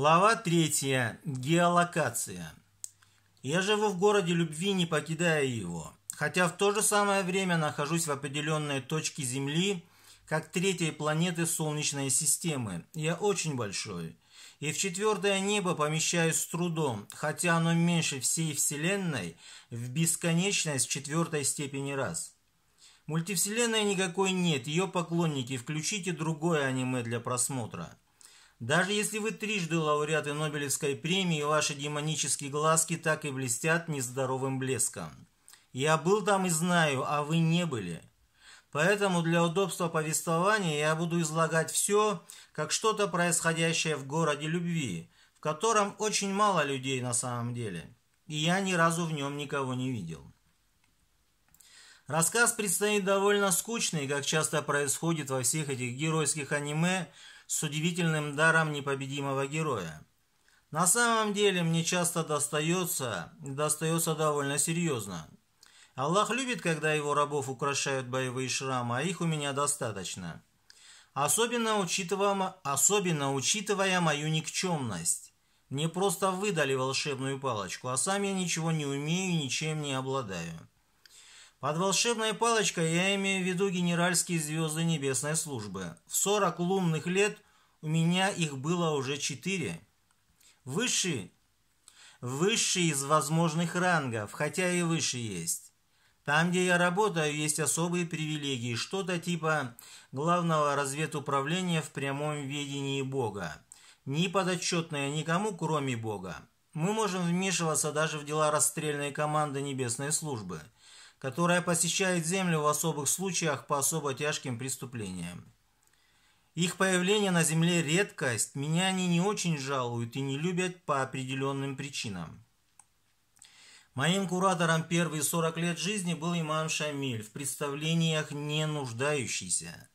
Глава 3. Геолокация. Я живу в городе любви, не покидая его, хотя в то же самое время нахожусь в определенной точке Земли, как третьей планеты Солнечной системы. Я очень большой. И в четвертое небо помещаюсь с трудом, хотя оно меньше всей Вселенной в бесконечность четвертой степени раз. Мультивселенной никакой нет, ее поклонники, включите другое аниме для просмотра. Даже если вы трижды лауреаты Нобелевской премии, ваши демонические глазки так и блестят нездоровым блеском. Я был там и знаю, а вы не были. Поэтому для удобства повествования я буду излагать все, как что-то происходящее в городе любви, в котором очень мало людей на самом деле, и я ни разу в нем никого не видел. Рассказ предстоит довольно скучный, как часто происходит во всех этих геройских аниме – с удивительным даром непобедимого героя. На самом деле мне часто достается, достается довольно серьезно. Аллах любит, когда его рабов украшают боевые шрамы, а их у меня достаточно. Особенно учитывая, особенно учитывая мою никчемность. Мне просто выдали волшебную палочку, а сам я ничего не умею и ничем не обладаю. Под волшебной палочкой я имею в виду генеральские звезды небесной службы. В 40 лунных лет у меня их было уже 4. Выше, выше из возможных рангов, хотя и выше есть. Там, где я работаю, есть особые привилегии, что-то типа главного разведуправления в прямом ведении Бога. Не подотчетное никому, кроме Бога. Мы можем вмешиваться даже в дела расстрельной команды Небесной службы – которая посещает Землю в особых случаях по особо тяжким преступлениям. Их появление на Земле – редкость, меня они не очень жалуют и не любят по определенным причинам. Моим куратором первые 40 лет жизни был имам Шамиль, в представлениях не нуждающийся.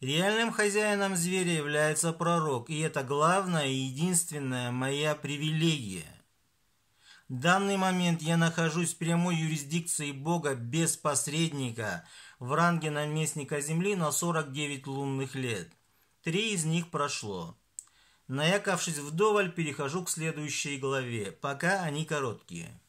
Реальным хозяином зверя является пророк, и это главная и единственная моя привилегия – в данный момент я нахожусь в прямой юрисдикции Бога без посредника в ранге наместника Земли на 49 лунных лет. Три из них прошло. Наякавшись вдоволь, перехожу к следующей главе, пока они короткие.